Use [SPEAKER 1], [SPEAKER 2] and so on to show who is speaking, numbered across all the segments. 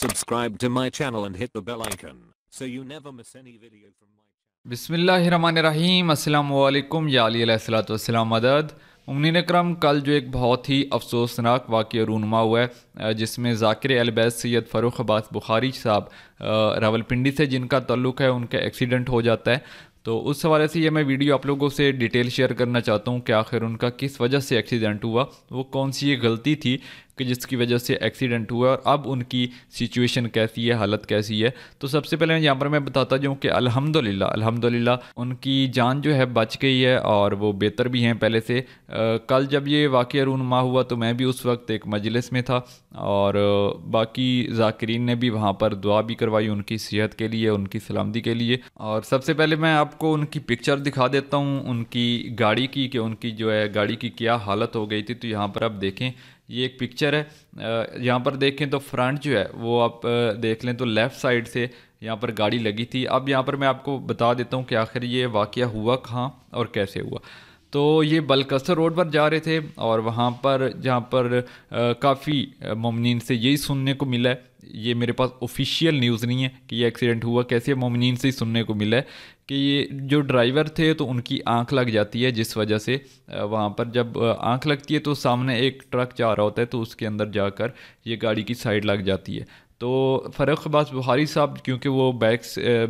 [SPEAKER 1] Subscribe to my channel and hit the bell icon so you never miss any video from my assalamu alaikum ya ali बिसमीम salatu wassalam madad उमिन करम कल जो एक बहुत ही अफसोसनाक वाक्य रूनमा हुआ है जिसमें जाकिर अलबैस सैद फ़रूख अब्बास बुखारी साहब रावलपिंडी से जिनका तल्लुक है उनका एक्सीडेंट हो जाता है तो उस हवाले से ये मैं वीडियो आप लोगों से डिटेल शेयर करना चाहता हूँ कि आखिर उनका किस वजह से एक्सीडेंट हुआ वो कौन सी ये गलती थी कि जिसकी वजह से एक्सीडेंट हुआ और अब उनकी सिचुएशन कैसी है हालत कैसी है तो सबसे पहले यहाँ पर मैं बताता जाऊँ कि अल्हम्दुलिल्लाह अल्हम्दुलिल्लाह उनकी जान जो है बच गई है और वो बेहतर भी हैं पहले से आ, कल जब ये वाक़ रूनमा हुआ तो मैं भी उस वक्त एक मजलिस में था और बाकी ज़ाकरीन ने भी वहाँ पर दुआ भी करवाई उनकी सेहत के लिए उनकी सलामती के लिए और सबसे पहले मैं आपको उनकी पिक्चर दिखा देता हूँ उनकी गाड़ी की कि उनकी जो है गाड़ी की क्या हालत हो गई थी तो यहाँ पर आप देखें ये एक पिक्चर है यहाँ पर देखें तो फ्रंट जो है वो आप देख लें तो लेफ़्ट साइड से यहाँ पर गाड़ी लगी थी अब यहाँ पर मैं आपको बता देता हूँ कि आखिर ये वाक़ हुआ कहाँ और कैसे हुआ तो ये बलकसर रोड पर जा रहे थे और वहाँ पर जहाँ पर काफ़ी ममनिन से यही सुनने को मिला है ये मेरे पास ऑफिशियल न्यूज़ नहीं है कि ये एक्सीडेंट हुआ कैसे ममिन से ही सुनने को मिला है कि ये जो ड्राइवर थे तो उनकी आंख लग जाती है जिस वजह से वहाँ पर जब आंख लगती है तो सामने एक ट्रक जा रहा होता है तो उसके अंदर जाकर ये गाड़ी की साइड लग जाती है तो फ़र्रुख अब्बास बुहारी साहब क्योंकि वो बैक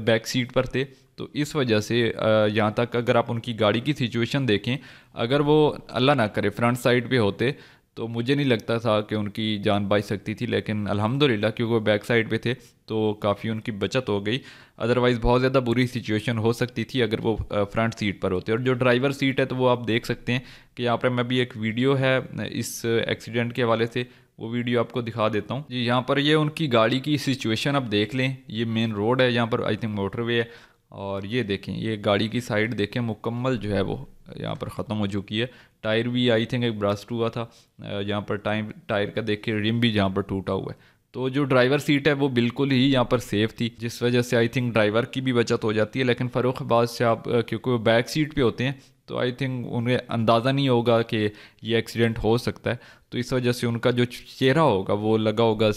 [SPEAKER 1] बैक सीट पर थे तो इस वजह से यहाँ तक अगर आप उनकी गाड़ी की सिचुएशन देखें अगर वो अल्लाह ना करे फ्रंट साइड पे होते तो मुझे नहीं लगता था कि उनकी जान बच सकती थी लेकिन अल्हम्दुलिल्लाह क्योंकि वो बैक साइड पे थे तो काफ़ी उनकी बचत हो गई अदरवाइज़ बहुत ज़्यादा बुरी सिचुएशन हो सकती थी अगर वो फ्रंट सीट पर होते और जो ड्राइवर सीट है तो वो आप देख सकते हैं कि यहाँ पर मैं भी एक वीडियो है इस एक्सीडेंट के हवाले से वो वीडियो आपको दिखा देता हूँ जी यहाँ पर ये उनकी गाड़ी की सिचुएशन आप देख लें ये मेन रोड है यहाँ पर आई थिंक मोटरवे है और ये देखें ये गाड़ी की साइड देखें मुकम्मल जो है वो यहाँ पर ख़त्म हो चुकी है टायर भी आई थिंक एक ब्रास्ट हुआ था यहाँ पर टाइम टायर का देखें रिम भी जहाँ पर टूटा हुआ है तो जो ड्राइवर सीट है वो बिल्कुल ही यहाँ पर सेफ़ थी जिस वजह से आई थिंक ड्राइवर की भी बचत हो जाती है लेकिन फ़रूख से आप क्योंकि वो बैक सीट पे होते हैं तो आई थिंक उन्हें अंदाज़ा नहीं होगा कि ये एक्सीडेंट हो सकता है तो इस वजह से उनका जो चेहरा होगा वो लगा होगा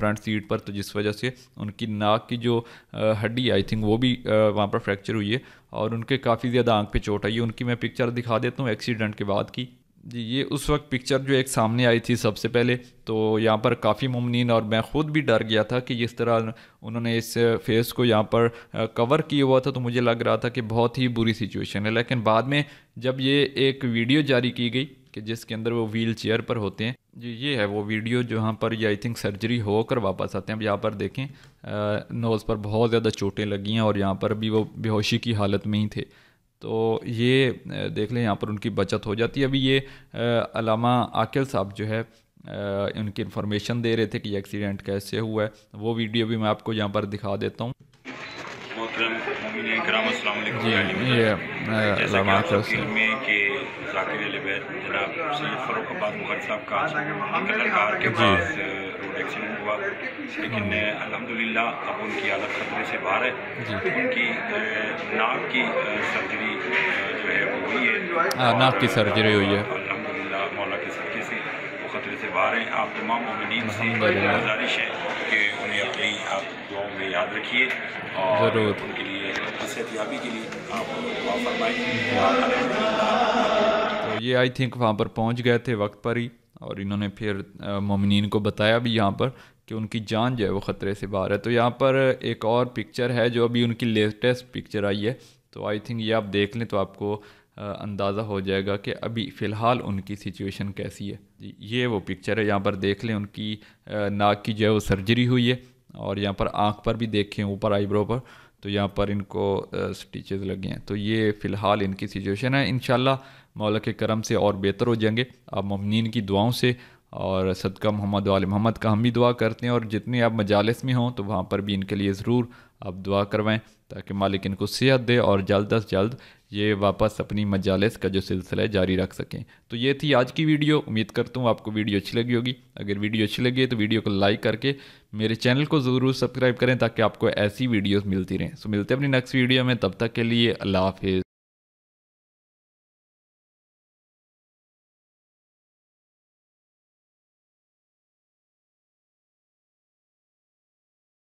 [SPEAKER 1] फ्रंट सीट पर तो जिस वजह से उनकी नाक की जो हड्डी आई थिंक वो भी वहाँ पर फ्रैक्चर हुई है और उनके काफ़ी ज़्यादा आँख पे चोट आई है उनकी मैं पिक्चर दिखा देता हूँ एक्सीडेंट के बाद की जी ये उस वक्त पिक्चर जो एक सामने आई थी सबसे पहले तो यहाँ पर काफ़ी ममनिन और मैं ख़ुद भी डर गया था कि जिस तरह उन्होंने इस फेस को यहाँ पर कवर किया हुआ था तो मुझे लग रहा था कि बहुत ही बुरी सिचुएशन है लेकिन बाद में जब ये एक वीडियो जारी की गई कि जिसके अंदर वो व्हील चेयर पर होते हैं जी ये है वो वीडियो जहाँ पर ये आई थिंक सर्जरी होकर वापस आते हैं अब यहाँ पर देखें नोज़ पर बहुत ज़्यादा चोटें लगी हैं और यहाँ पर भी वो बेहोशी की हालत में ही थे तो ये देख लें यहाँ पर उनकी बचत हो जाती है अभी ये अलामा आकिल साहब जो है उनकी इन्फॉर्मेशन दे रहे थे कि एक्सीडेंट कैसे हुआ है वो वीडियो भी मैं आपको यहाँ पर दिखा देता हूँ मोहतरम मोमिन कराम में कि जाकिर जनाब सैद फ़रूक अब्बास मुखर साहब का उनका लड़कार के पास रोड एक्सीडेंट हुआ लेकिन अलहमदिल्ला अब उनकी हालत खतरे से बाहर है उनकी नाक की सर्जरी जो है वो हुई है हाँ, नाक की सर्जरी हुई है अलहमदिल्ला मौला के सदके से वो खतरे से बाहर हैं आप तमाम मोमिन से गुजारिश है आप दुआओं में याद रखिए और उनके लिए सेहतियाबी के लिए आप दुआ तो ये आई थिंक वहाँ पर पहुँच गए थे वक्त पर ही और इन्होंने फिर ममिन को बताया भी यहाँ पर कि उनकी जान जो है वो ख़तरे से बाहर है तो यहाँ पर एक और पिक्चर है जो अभी उनकी लेटेस्ट पिक्चर आई है तो आई थिंक ये आप देख लें तो आपको अंदाज़ा हो जाएगा कि अभी फ़िलहाल उनकी सिचुएशन कैसी है ये वो पिक्चर है यहाँ पर देख लें उनकी नाक की जो है वो सर्जरी हुई है और यहाँ पर आँख पर भी देखें ऊपर आईब्रो पर तो यहाँ पर इनको स्टिचेज लगे हैं तो ये फ़िलहाल इनकी सिचुएशन है इन मौला के करम से और बेहतर हो जाएंगे आप ममनिन की दुआओं से और सदका मोहम्मद वाल मोहम्मद का हम भी दुआ करते हैं और जितने आप मजालस में हों तो वहाँ पर भी इनके लिए ज़रूर आप दुआ करवाएं ताकि मालिक इनको सेहत दे और जल्द अज जल्द ये वापस अपनी मजालस का जो सिलसिला है जारी रख सकें तो ये थी आज की वीडियो उम्मीद करता हूँ आपको वीडियो अच्छी लगी होगी अगर वीडियो अच्छी लगी है तो वीडियो को लाइक करके मेरे चैनल को ज़रूर सब्सक्राइब करें ताकि आपको ऐसी वीडियोस मिलती रहें सो मिलते हैं अपनी नेक्स्ट वीडियो में तब तक के लिए अल्लाह हाफिज़